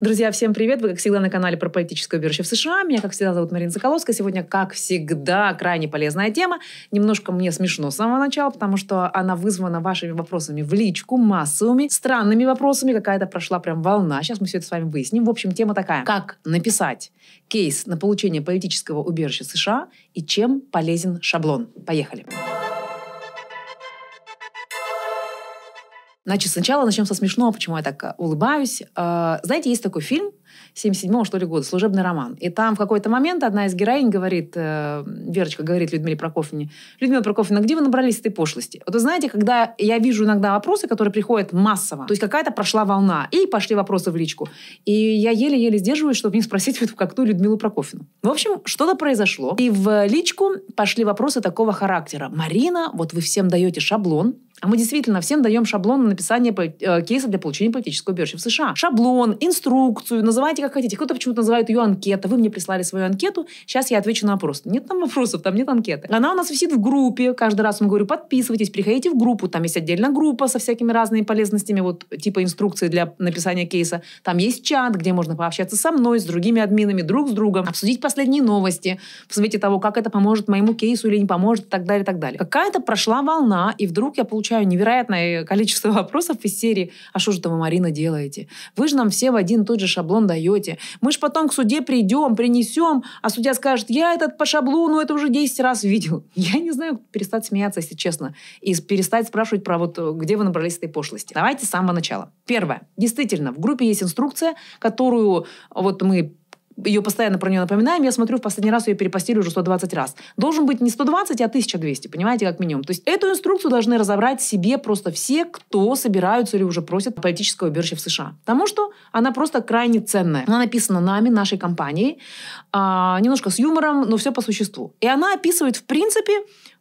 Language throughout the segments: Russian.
Друзья, всем привет! Вы, как всегда, на канале про политическое убежище в США. Меня, как всегда, зовут Марина Соколовская. Сегодня, как всегда, крайне полезная тема. Немножко мне смешно с самого начала, потому что она вызвана вашими вопросами в личку, массовыми, странными вопросами. Какая-то прошла прям волна. Сейчас мы все это с вами выясним. В общем, тема такая. Как написать кейс на получение политического убежища США и чем полезен шаблон? Поехали! Поехали! Значит, сначала начнем со смешного, почему я так э, улыбаюсь. Э, знаете, есть такой фильм 77-го, что ли, года, «Служебный роман». И там в какой-то момент одна из героинь говорит, э, Верочка говорит Людмиле Прокофьевне, «Людмила Прокофьевна, где вы набрались этой пошлости?» Вот вы знаете, когда я вижу иногда вопросы, которые приходят массово, то есть какая-то прошла волна, и пошли вопросы в личку. И я еле-еле сдерживаюсь, чтобы не спросить вот как ту Людмилу Прокофьевну. В общем, что-то произошло, и в личку пошли вопросы такого характера. «Марина, вот вы всем даете шаблон, а мы действительно всем даем шаблон на написание э, кейса для получения политического биржи в США. Шаблон, инструкцию, называйте как хотите. Кто-то почему-то называет ее анкета. Вы мне прислали свою анкету, сейчас я отвечу на вопрос. Нет там вопросов, там нет анкеты. Она у нас висит в группе. Каждый раз мы говорю, подписывайтесь, приходите в группу. Там есть отдельная группа со всякими разными полезностями, вот типа инструкции для написания кейса. Там есть чат, где можно пообщаться со мной, с другими админами, друг с другом, обсудить последние новости в свете того, как это поможет моему кейсу или не поможет и так далее, и так далее. Какая-то прошла волна, и вдруг я получу получаю невероятное количество вопросов из серии «А что же там вы, Марина, делаете? Вы же нам все в один тот же шаблон даете. Мы же потом к суде придем, принесем, а судья скажет, я этот по шаблону это уже 10 раз видел». Я не знаю, перестать смеяться, если честно, и перестать спрашивать про вот где вы набрались этой пошлости. Давайте с самого начала. Первое. Действительно, в группе есть инструкция, которую вот мы ее постоянно про нее напоминаем. Я смотрю, в последний раз ее перепостили уже 120 раз. Должен быть не 120, а 1200, понимаете, как минимум. То есть эту инструкцию должны разобрать себе просто все, кто собираются или уже просят политическое убежище в США. Потому что она просто крайне ценная. Она написана нами, нашей компанией, а, немножко с юмором, но все по существу. И она описывает, в принципе,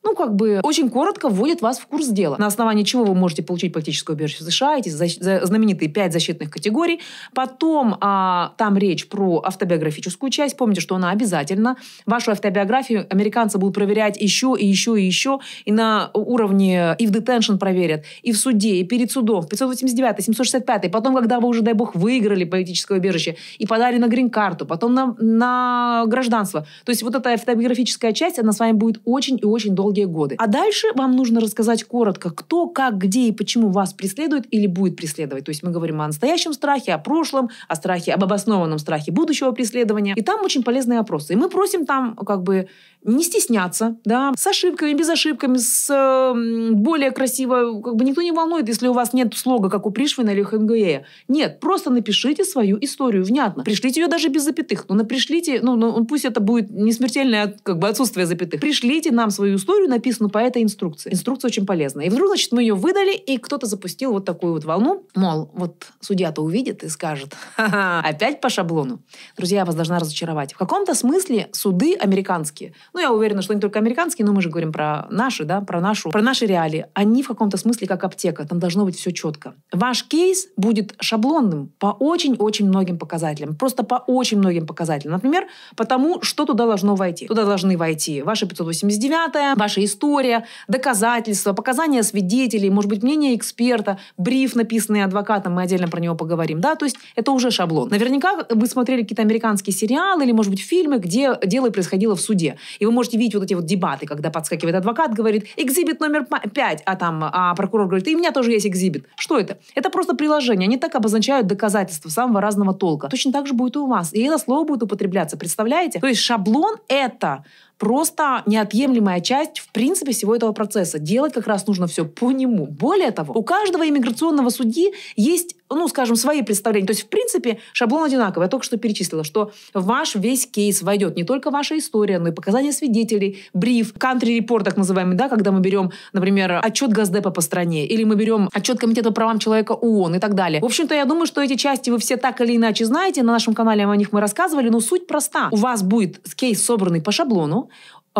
ну, как бы, очень коротко вводит вас в курс дела, на основании чего вы можете получить политическое убежище в США, эти знаменитые пять защитных категорий. Потом а, там речь про автобиографическую часть. Помните, что она обязательно. Вашу автобиографию американцы будут проверять еще и еще и еще. И на уровне и в детеншн проверят, и в суде, и перед судом. 589, 765. И потом, когда вы уже, дай бог, выиграли политическое убежище и подали на грин-карту, потом на, на гражданство. То есть вот эта автобиографическая часть, она с вами будет очень и очень долгий долгие годы. А дальше вам нужно рассказать коротко, кто, как, где и почему вас преследует или будет преследовать. То есть мы говорим о настоящем страхе, о прошлом, о страхе, об обоснованном страхе будущего преследования. И там очень полезные опросы. И мы просим там как бы не стесняться, да, с ошибками, без ошибками, с э, более красиво, как бы никто не волнует, если у вас нет слога, как у Пришвина или Хенгуэя. Нет, просто напишите свою историю внятно. Пришлите ее даже без запятых, но ну, напришлите, ну, ну пусть это будет не смертельное как бы отсутствие запятых. Пришлите нам свою историю, историю, написанную по этой инструкции. Инструкция очень полезная. И вдруг, значит, мы ее выдали, и кто-то запустил вот такую вот волну, мол, вот судья-то увидит и скажет, ха-ха, опять по шаблону. Друзья, я вас должна разочаровать. В каком-то смысле суды американские, ну, я уверена, что не только американские, но мы же говорим про наши, да, про нашу, про наши реалии, они в каком-то смысле как аптека, там должно быть все четко. Ваш кейс будет шаблонным по очень-очень многим показателям, просто по очень многим показателям. Например, потому, что туда должно войти. Туда должны войти ваши 589 ваш ваша история, доказательства, показания свидетелей, может быть, мнение эксперта, бриф, написанный адвокатом, мы отдельно про него поговорим, да, то есть это уже шаблон. Наверняка вы смотрели какие-то американские сериалы или, может быть, фильмы, где дело происходило в суде, и вы можете видеть вот эти вот дебаты, когда подскакивает адвокат, говорит, экзибит номер 5, а там а прокурор говорит, и у меня тоже есть экзибит. Что это? Это просто приложение, они так обозначают доказательства самого разного толка. Точно так же будет и у вас, и это слово будет употребляться, представляете? То есть шаблон — это просто неотъемлемая часть, в принципе, всего этого процесса. Делать как раз нужно все по нему. Более того, у каждого иммиграционного судьи есть ну, скажем, свои представления. То есть, в принципе, шаблон одинаковый. Я только что перечислила, что ваш весь кейс войдет не только ваша история, но и показания свидетелей, бриф, кантри-репорт, так называемый, да, когда мы берем, например, отчет Газдепа по стране, или мы берем отчет Комитета по правам человека ООН и так далее. В общем-то, я думаю, что эти части вы все так или иначе знаете, на нашем канале о них мы рассказывали, но суть проста. У вас будет кейс собранный по шаблону,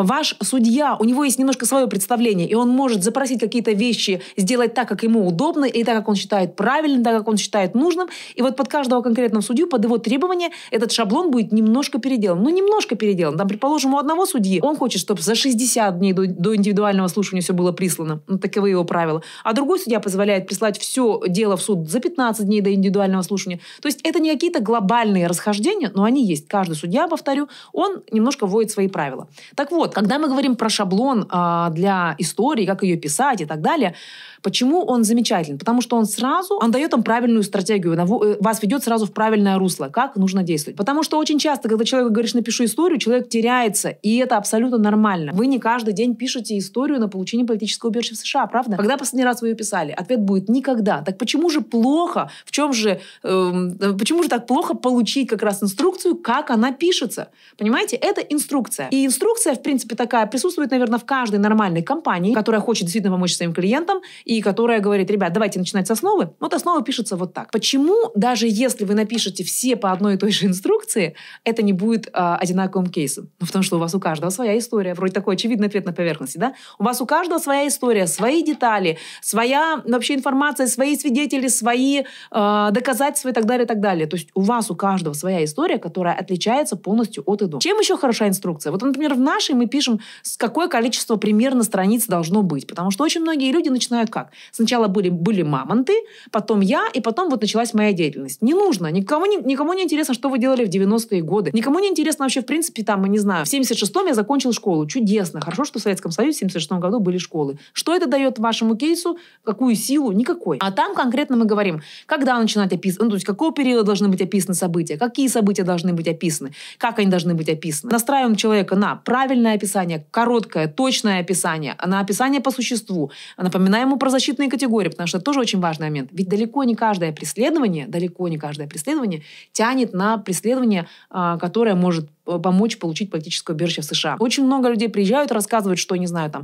ваш судья, у него есть немножко свое представление, и он может запросить какие-то вещи, сделать так, как ему удобно, и так, как он считает правильным, так, как он считает нужным. И вот под каждого конкретного судью, под его требования, этот шаблон будет немножко переделан. Ну, немножко переделан. Там, предположим, у одного судьи он хочет, чтобы за 60 дней до, до индивидуального слушания все было прислано. Ну, таковы его правила. А другой судья позволяет прислать все дело в суд за 15 дней до индивидуального слушания. То есть это не какие-то глобальные расхождения, но они есть. Каждый судья, повторю, он немножко вводит свои правила. Так вот, вот, когда мы говорим про шаблон э, для истории, как ее писать и так далее, почему он замечателен? Потому что он сразу, он дает вам правильную стратегию, э, вас ведет сразу в правильное русло, как нужно действовать. Потому что очень часто, когда человек говорит, напишу историю, человек теряется, и это абсолютно нормально. Вы не каждый день пишете историю на получение политического убежища в США, правда? Когда последний раз вы ее писали? Ответ будет никогда. Так почему же плохо? В чем же, эм, э, почему же так плохо получить как раз инструкцию, как она пишется? Понимаете, это инструкция. И инструкция, в принципе, принципе, такая присутствует, наверное, в каждой нормальной компании, которая хочет действительно помочь своим клиентам и которая говорит, ребят, давайте начинать с основы. Вот основа пишется вот так. Почему даже если вы напишете все по одной и той же инструкции, это не будет э, одинаковым кейсом? Ну, потому что у вас у каждого своя история. Вроде такой очевидный ответ на поверхности, да? У вас у каждого своя история, свои детали, своя вообще информация, свои свидетели, свои э, доказательства и так далее, и так далее. То есть у вас у каждого своя история, которая отличается полностью от и до. Чем еще хороша инструкция? Вот, например, в нашей мы пишем, с какое количество примерно страниц должно быть. Потому что очень многие люди начинают как? Сначала были, были мамонты, потом я, и потом вот началась моя деятельность. Не нужно. Никому не, никому не интересно, что вы делали в 90-е годы. Никому не интересно вообще, в принципе, там, я не знаю, в 76-м я закончил школу. Чудесно. Хорошо, что в Советском Союзе в 76-м году были школы. Что это дает вашему кейсу? Какую силу? Никакой. А там конкретно мы говорим, когда начинать описывать, ну, то есть какого периода должны быть описаны события, какие события должны быть описаны, как они должны быть описаны. Настраиваем человека на правильное детальное описание, короткое, точное описание, на описание по существу. Напоминаем ему про защитные категории, потому что это тоже очень важный момент. Ведь далеко не каждое преследование, далеко не каждое преследование тянет на преследование, а, которое может э, помочь получить политическое убежище в США. Очень много людей приезжают, рассказывают, что, не знаю, там,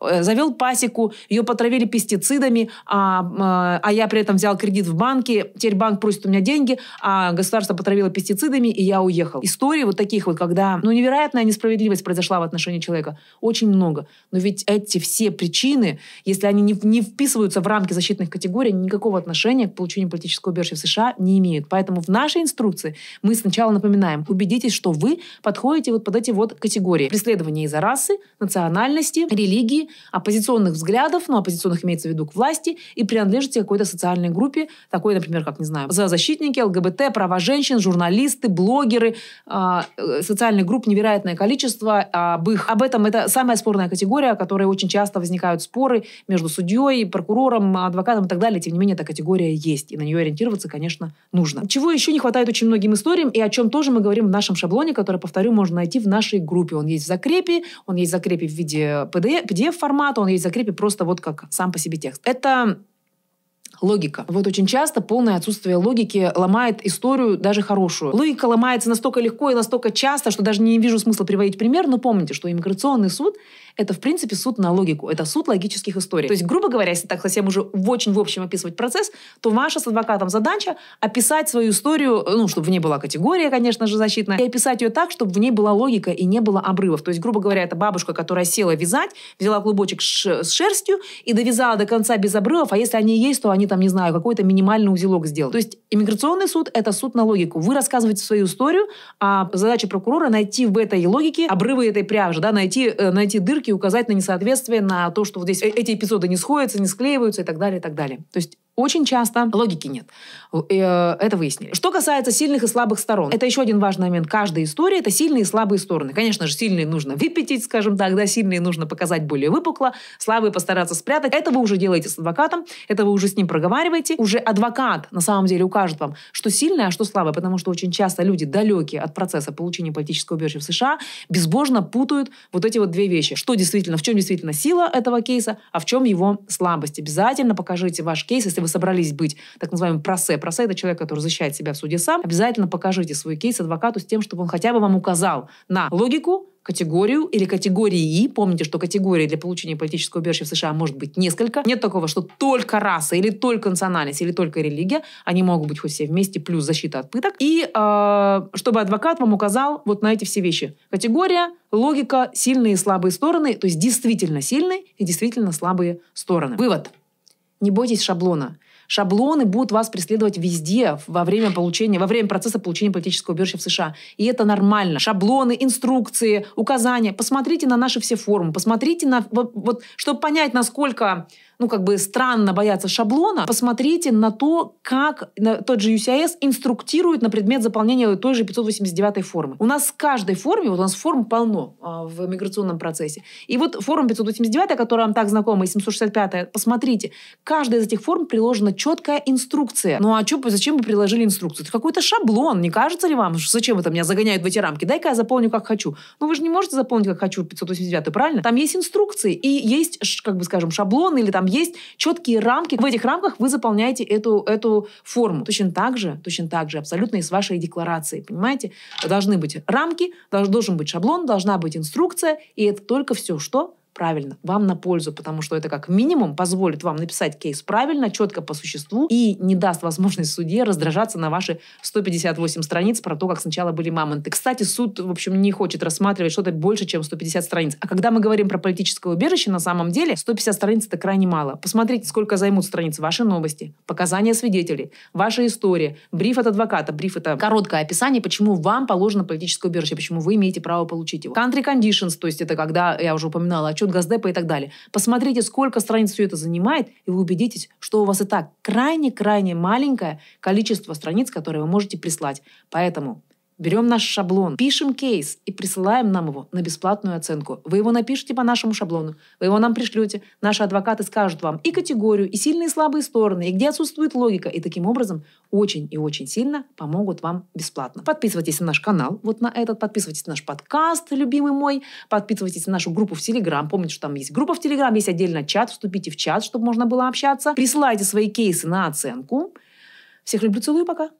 Э, завел пасеку, ее потравили пестицидами, а, э, а я при этом взял кредит в банке, теперь банк просит у меня деньги, а государство потравило пестицидами, и я уехал. Истории вот таких вот, когда ну, невероятная несправедливость произошла в отношении человека, очень много. Но ведь эти все причины, если они не, не вписываются в рамки защитных категорий, они никакого отношения к получению политического убежища в США не имеют. Поэтому в нашей инструкции мы сначала напоминаем, убедитесь, что вы подходите вот под эти вот категории. Преследование из-за расы, национальности, религии, оппозиционных взглядов, ну, оппозиционных имеется в виду к власти, и принадлежите какой-то социальной группе, такой, например, как, не знаю, за защитники ЛГБТ, права женщин, журналисты, блогеры, а, э, социальных групп невероятное количество. Об, их, об этом это самая спорная категория, о которой очень часто возникают споры между судьей, прокурором, адвокатом и так далее. Тем не менее, эта категория есть, и на нее ориентироваться, конечно, нужно. Чего еще не хватает очень многим историям, и о чем тоже мы говорим в нашем шаблоне, который, повторю, можно найти в нашей группе. Он есть в закрепе, он есть в закрепе в виде PDF, формат, он есть в закрепе просто вот как сам по себе текст. Это Логика. Вот очень часто полное отсутствие логики ломает историю даже хорошую. Логика ломается настолько легко и настолько часто, что даже не вижу смысла приводить пример, но помните, что иммиграционный суд — это, в принципе, суд на логику. Это суд логических историй. То есть, грубо говоря, если так совсем уже в очень в общем описывать процесс, то ваша с адвокатом задача описать свою историю, ну, чтобы в ней была категория, конечно же, защитная, и описать ее так, чтобы в ней была логика и не было обрывов. То есть, грубо говоря, это бабушка, которая села вязать, взяла клубочек с шерстью и довязала до конца без обрывов, а если они есть, то они они там, не знаю, какой-то минимальный узелок сделали. То есть иммиграционный суд – это суд на логику. Вы рассказываете свою историю, а задача прокурора – найти в этой логике обрывы этой пряжи, да, найти, э, найти дырки, указать на несоответствие, на то, что вот здесь э, эти эпизоды не сходятся, не склеиваются и так далее, и так далее. То есть очень часто логики нет. Э, это выяснили. Что касается сильных и слабых сторон. Это еще один важный момент каждой истории. Это сильные и слабые стороны. Конечно же, сильные нужно выпятить, скажем так, да, сильные нужно показать более выпукло, слабые постараться спрятать. Это вы уже делаете с адвокатом, это вы уже с ним проговариваете. Уже адвокат на самом деле укажет вам, что сильное, а что слабое, потому что очень часто люди далекие от процесса получения политического убежища в США безбожно путают вот эти вот две вещи. Что действительно, в чем действительно сила этого кейса, а в чем его слабость. Обязательно покажите ваш кейс, если вы вы собрались быть так называемым просе. Просе – это человек, который защищает себя в суде сам. Обязательно покажите свой кейс адвокату с тем, чтобы он хотя бы вам указал на логику, категорию или категории. и. Помните, что категории для получения политического убежища в США может быть несколько. Нет такого, что только раса или только национальность или только религия. Они могут быть хоть все вместе, плюс защита от пыток. И э, чтобы адвокат вам указал вот на эти все вещи. Категория, логика, сильные и слабые стороны, то есть действительно сильные и действительно слабые стороны. Вывод. Не бойтесь шаблона. Шаблоны будут вас преследовать везде во время получения, во время процесса получения политического убежища в США. И это нормально. Шаблоны, инструкции, указания. Посмотрите на наши все форумы, посмотрите на вот, вот чтобы понять, насколько ну, как бы странно бояться шаблона, посмотрите на то, как тот же UCIS а инструктирует на предмет заполнения той же 589 формы. У нас в каждой форме, вот у нас форм полно а, в миграционном процессе. И вот форма 589, которая вам так знакома, и 765, посмотрите, каждая из этих форм приложена четкая инструкция. Ну а чё, зачем вы приложили инструкцию? Это какой-то шаблон, не кажется ли вам? Зачем это меня загоняют в эти рамки? Дай-ка я заполню, как хочу. Ну вы же не можете заполнить, как хочу 589, правильно? Там есть инструкции и есть, как бы скажем, шаблон или там есть четкие рамки. В этих рамках вы заполняете эту, эту форму. Точно так же, точно так же, абсолютно и с вашей декларацией, понимаете? Должны быть рамки, должен быть шаблон, должна быть инструкция, и это только все что? правильно, вам на пользу, потому что это как минимум позволит вам написать кейс правильно, четко по существу и не даст возможность судье раздражаться на ваши 158 страниц про то, как сначала были мамонты. Кстати, суд, в общем, не хочет рассматривать что-то больше, чем 150 страниц. А когда мы говорим про политическое убежище, на самом деле 150 страниц это крайне мало. Посмотрите, сколько займут страниц ваши новости, показания свидетелей, ваша история, бриф от адвоката. Бриф это короткое описание, почему вам положено политическое убежище, почему вы имеете право получить его. Country conditions, то есть это когда, я уже упоминала, отчет насчет Газдепа и так далее. Посмотрите, сколько страниц все это занимает, и вы убедитесь, что у вас и так крайне-крайне маленькое количество страниц, которые вы можете прислать. Поэтому Берем наш шаблон, пишем кейс и присылаем нам его на бесплатную оценку. Вы его напишите по нашему шаблону, вы его нам пришлете, наши адвокаты скажут вам и категорию, и сильные и слабые стороны, и где отсутствует логика, и таким образом очень и очень сильно помогут вам бесплатно. Подписывайтесь на наш канал, вот на этот, подписывайтесь на наш подкаст, любимый мой, подписывайтесь на нашу группу в Телеграм, помните, что там есть группа в Телеграм, есть отдельно чат, вступите в чат, чтобы можно было общаться, присылайте свои кейсы на оценку. Всех люблю, целую, пока!